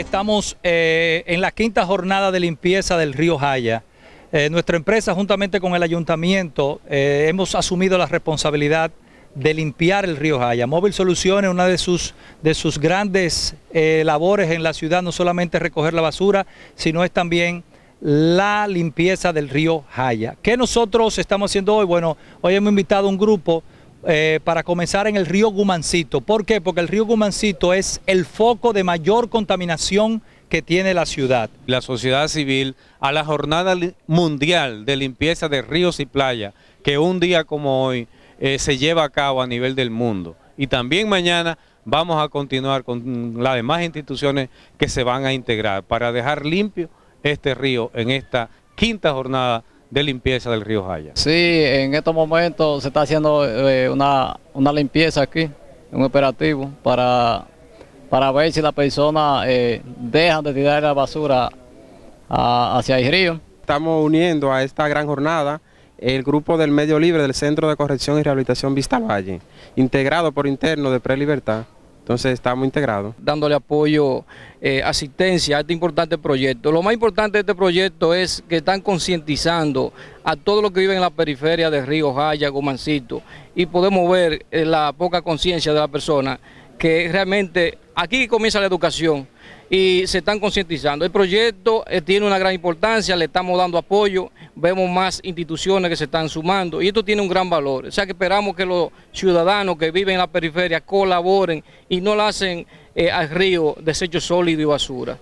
estamos eh, en la quinta jornada de limpieza del río Jaya. Eh, nuestra empresa, juntamente con el ayuntamiento, eh, hemos asumido la responsabilidad de limpiar el río Jaya. Móvil Soluciones, una de sus, de sus grandes labores en la ciudad, no solamente es recoger la basura, sino es también la limpieza del río Jaya. ¿Qué nosotros estamos haciendo hoy? Bueno, hoy hemos invitado a un grupo eh, para comenzar en el río Gumancito. ¿Por qué? Porque el río Gumancito es el foco de mayor contaminación que tiene la ciudad. La sociedad civil a la jornada mundial de limpieza de ríos y playas, que un día como hoy eh, se lleva a cabo a nivel del mundo. Y también mañana vamos a continuar con las demás instituciones que se van a integrar para dejar limpio este río en esta quinta jornada de limpieza del río Jaya. Sí, en estos momentos se está haciendo eh, una, limpieza aquí, un operativo, para, para ver si las personas eh, dejan de tirar la basura hacia el río. Estamos uniendo a esta gran jornada el grupo del Medio Libre del Centro de Corrección y Rehabilitación Vista Valle, integrado por interno de Prelibertad. Entonces estamos integrados. Dándole apoyo, eh, asistencia a este importante proyecto. Lo más importante de este proyecto es que están concientizando a todos los que viven en la periferia de Río Jaya, Gomancito, y podemos ver eh, la poca conciencia de la persona que realmente aquí comienza la educación y se están concientizando. El proyecto eh, tiene una gran importancia, le estamos dando apoyo, vemos más instituciones que se están sumando y esto tiene un gran valor. O sea que esperamos que los ciudadanos que viven en la periferia colaboren y no la hacen eh, al río desecho sólido y basura.